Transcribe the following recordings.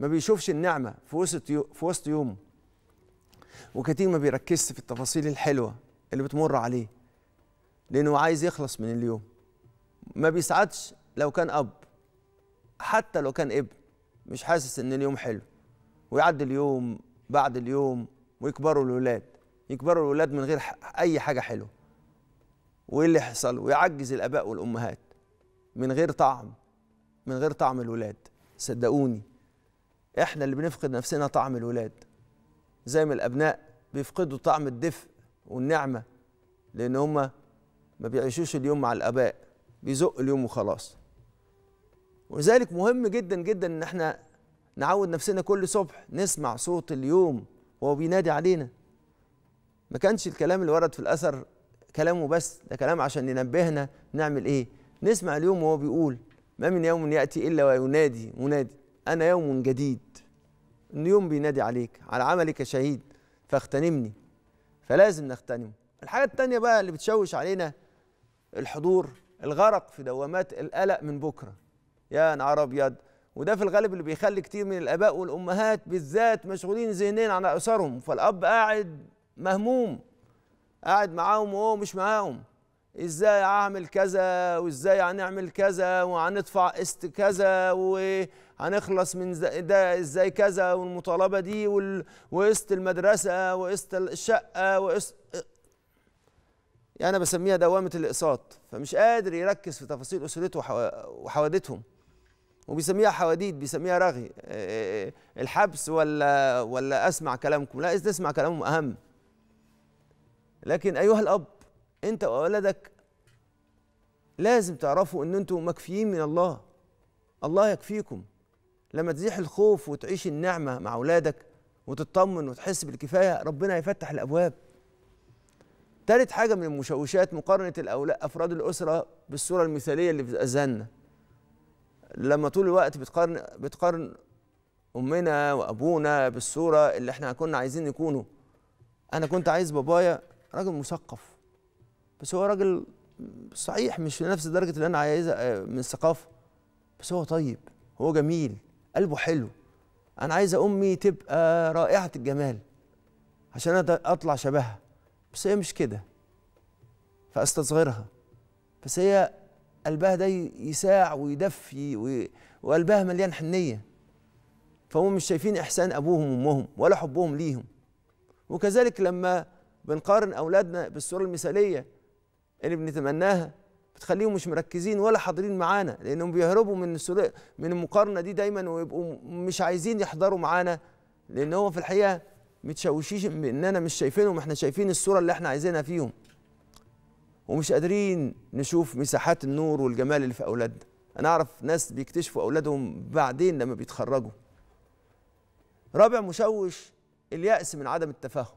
ما بيشوفش النعمه في وسط في وسط يومه وكتير ما بيركزش في التفاصيل الحلوه اللي بتمر عليه لانه عايز يخلص من اليوم ما بيسعدش لو كان اب حتى لو كان ابن مش حاسس ان اليوم حلو ويعدي اليوم بعد اليوم ويكبروا الولاد يكبروا الولاد من غير اي حاجه حلوه وايه اللي يحصل ويعجز الاباء والامهات من غير طعم من غير طعم الولاد صدقوني احنا اللي بنفقد نفسنا طعم الولاد زي ما الابناء بيفقدوا طعم الدفء والنعمه لان هم ما بيعيشوش اليوم مع الاباء بيزق اليوم وخلاص ولذلك مهم جدا جدا ان احنا نعود نفسنا كل صبح نسمع صوت اليوم وهو بينادي علينا ما كانش الكلام اللي ورد في الاثر كلامه بس ده كلام عشان ينبهنا نعمل ايه نسمع اليوم وهو بيقول ما من يوم ياتي الا وينادي منادي أنا يوم جديد إن يوم بينادي عليك على عملك شهيد فاغتنمني فلازم نغتنم الحاجة التانية بقى اللي بتشوش علينا الحضور الغرق في دوامات القلق من بكرة يا نهار أبيض وده في الغالب اللي بيخلي كتير من الآباء والأمهات بالذات مشغولين ذهنيا على أسرهم فالأب قاعد مهموم قاعد معاهم وهو مش معاهم ازاي اعمل كذا وازاي هنعمل كذا وهندفع قسط كذا و هنخلص من ده ازاي كذا والمطالبه دي وقسط المدرسه وقسط الشقه وقسط يعني انا بسميها دوامه الاقساط فمش قادر يركز في تفاصيل اسرته وحوادثهم وبيسميها حواديت بيسميها رغي إيه- إيه- الحبس ولا ولا اسمع كلامكم لا اسمع كلامهم اهم لكن ايها الاب انت واولادك لازم تعرفوا ان انتم مكفيين من الله الله يكفيكم لما تزيح الخوف وتعيش النعمه مع اولادك وتطمن وتحس بالكفايه ربنا يفتح الابواب تالت حاجه من المشوشات مقارنه الاولاد افراد الاسره بالصوره المثاليه اللي في اذهاننا لما طول الوقت بتقارن بتقارن امنا وابونا بالصوره اللي احنا كنا عايزين نكونه انا كنت عايز بابايا راجل مثقف بس هو راجل صحيح مش في نفس درجه اللي انا عايزها آه، من الثقافه بس هو طيب هو جميل قلبه حلو انا عايزه امي تبقى رائعه الجمال عشان انا اطلع شبهها بس هي مش كده فاستصغرها بس هي قلبها ده يساع ويدفي وقلبها مليان حنيه فهم مش شايفين احسان ابوهم وامهم ولا حبهم ليهم وكذلك لما بنقارن اولادنا بالصوره المثاليه اللي بنتمناها بتخليهم مش مركزين ولا حاضرين معانا لانهم بيهربوا من من المقارنه دي دايما ويبقوا مش عايزين يحضروا معانا لان هو في الحقيقه متشوشين انا مش شايفينهم احنا شايفين الصوره اللي احنا عايزينها فيهم ومش قادرين نشوف مساحات النور والجمال اللي في اولادنا انا اعرف ناس بيكتشفوا اولادهم بعدين لما بيتخرجوا رابع مشوش اليأس من عدم التفاهم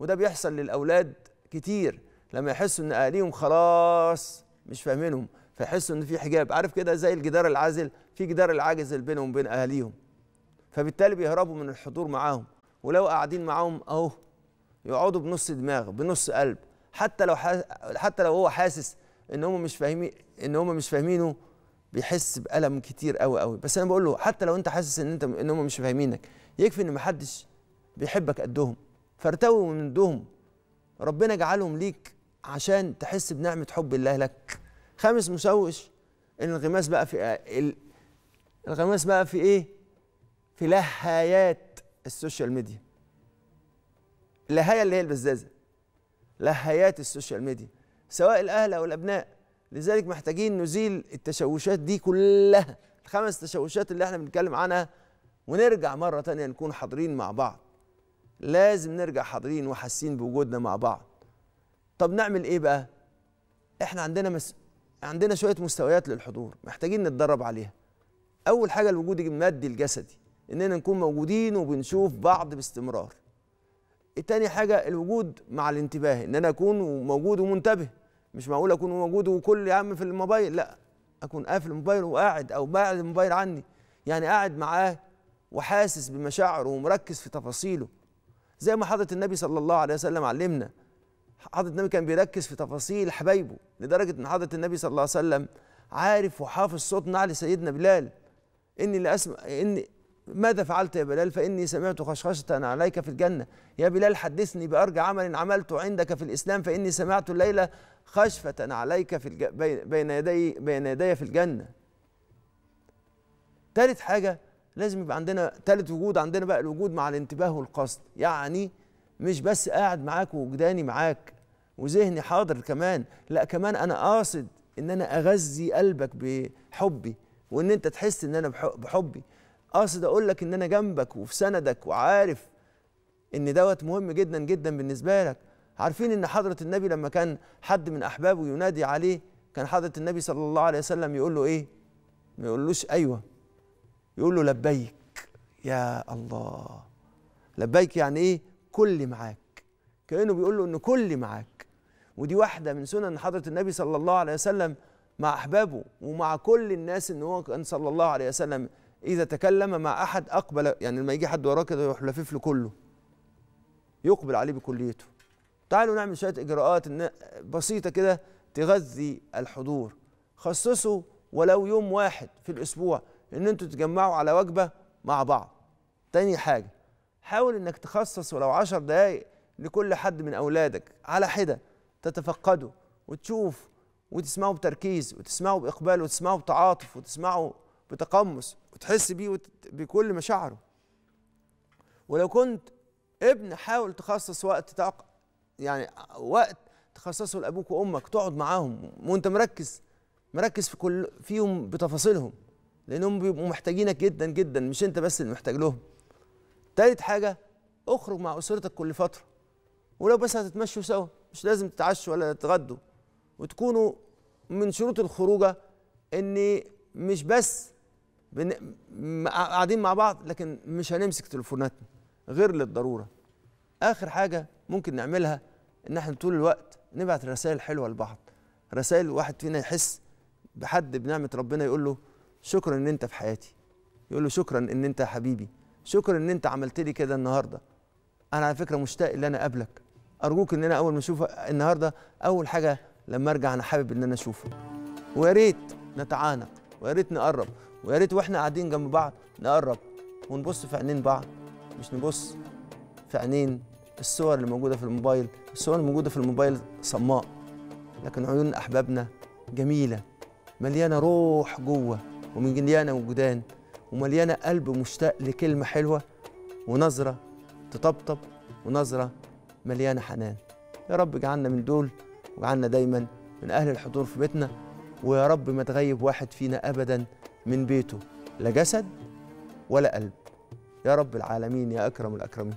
وده بيحصل للاولاد كتير لما يحسوا ان اهاليهم خلاص مش فاهمينهم فيحسوا ان في حجاب عارف كده زي الجدار العازل في جدار العاجز بينهم وبين اهاليهم فبالتالي بيهربوا من الحضور معاهم ولو قاعدين معاهم اهو يقعدوا بنص دماغ بنص قلب حتى لو حاس... حتى لو هو حاسس ان هم مش فاهمين ان هم مش فاهمينه بيحس بالم كتير قوي قوي بس انا بقول له حتى لو انت حاسس ان انت ان هم مش فاهمينك يكفي ان محدش بيحبك قدهم فارتوي من دهم ربنا جعلهم ليك عشان تحس بنعمه حب الله لك خامس مشوش الانغماس بقى في آه، الانغماس بقى في ايه في لهايات السوشيال ميديا اللهايه اللي هي البزازه لهايات السوشيال ميديا سواء الاهل او الابناء لذلك محتاجين نزيل التشوشات دي كلها الخمس تشوشات اللي احنا بنتكلم عنها ونرجع مره تانية نكون حاضرين مع بعض لازم نرجع حاضرين وحاسين بوجودنا مع بعض طب نعمل ايه بقى احنا عندنا مس... عندنا شويه مستويات للحضور محتاجين نتدرب عليها اول حاجه الوجود المادي الجسدي اننا نكون موجودين وبنشوف بعض باستمرار تاني حاجه الوجود مع الانتباه ان انا اكون موجود ومنتبه مش معقول اكون موجود وكل يا عم في الموبايل لا اكون قافل الموبايل وقاعد او بعد الموبايل عني يعني قاعد معاه وحاسس بمشاعره ومركز في تفاصيله زي ما حضره النبي صلى الله عليه وسلم علمنا حضرة النبي كان بيركز في تفاصيل حبايبه لدرجة إن حضرة النبي صلى الله عليه وسلم عارف وحافظ صوت نعل سيدنا بلال إني لأسمع إني ماذا فعلت يا بلال فإني سمعت خشخشة عليك في الجنة يا بلال حدثني بأرجى عمل عملته عندك في الإسلام فإني سمعت الليلة خشفة عليك في الج... بين يدي بين يدي في الجنة ثالث حاجة لازم يبقى عندنا ثالث وجود عندنا بقى الوجود مع الانتباه والقصد يعني مش بس قاعد معاك وجداني معاك وذهني حاضر كمان لا كمان انا قاصد ان انا اغذي قلبك بحبي وان انت تحس ان انا بحبي قاصد اقول لك ان انا جنبك وفي سندك وعارف ان دوت مهم جدا جدا بالنسبه لك عارفين ان حضره النبي لما كان حد من احبابه ينادي عليه كان حضره النبي صلى الله عليه وسلم يقول له ايه ما يقولوش ايوه يقول له لبيك يا الله لبيك يعني ايه كل معاك كانه بيقول له ان كل معاك ودي واحده من سنن حضره النبي صلى الله عليه وسلم مع احبابه ومع كل الناس ان هو كان صلى الله عليه وسلم اذا تكلم مع احد اقبل يعني لما يجي حد وراه كده يروح لفف له كله يقبل عليه بكليته تعالوا نعمل شويه اجراءات بسيطه كده تغذي الحضور خصصوا ولو يوم واحد في الاسبوع ان انتوا تتجمعوا على وجبه مع بعض تاني حاجه حاول انك تخصص ولو 10 دقائق لكل حد من اولادك على حده تتفقده وتشوف وتسمعه بتركيز وتسمعه باقبال وتسمعه بتعاطف وتسمعه بتقمص وتحس بيه وت... بكل مشاعره ولو كنت ابن حاول تخصص وقت تعق... يعني وقت تخصصه لابوك وامك تقعد معاهم وانت مركز مركز في كل فيهم بتفاصيلهم لانهم بيبقوا محتاجينك جدا جدا مش انت بس اللي محتاج لهم تالت حاجة اخرج مع أسرتك كل فترة ولو بس هتتمشوا سوا مش لازم تتعشوا ولا تتغدوا وتكونوا من شروط الخروجة إن مش بس قاعدين مع بعض لكن مش هنمسك تليفوناتنا غير للضرورة آخر حاجة ممكن نعملها إن احنا طول الوقت نبعت رسائل حلوة لبعض رسائل واحد فينا يحس بحد بنعمة ربنا يقول له شكرا إن أنت في حياتي يقول له شكرا إن أنت حبيبي شكرا ان انت عملت لي كده النهارده انا على فكره مشتاق ان انا اقابلك ارجوك ان انا اول ما اشوفك النهارده اول حاجه لما ارجع انا حابب ان انا اشوفك ويا ريت نتعانق ويا ريت نقرب ويا ريت واحنا قاعدين جنب بعض نقرب ونبص في عينين بعض مش نبص في عينين الصور اللي موجوده في الموبايل الصور الموجوده في الموبايل صماء لكن عيون احبابنا جميله مليانه روح جوه ومليانه وجدان ومليانه قلب مشتاق لكلمه حلوه ونظره تطبطب ونظره مليانه حنان يا رب اجعلنا من دول واجعلنا دايما من اهل الحضور في بيتنا ويا رب ما تغيب واحد فينا ابدا من بيته لا جسد ولا قلب يا رب العالمين يا اكرم الاكرمين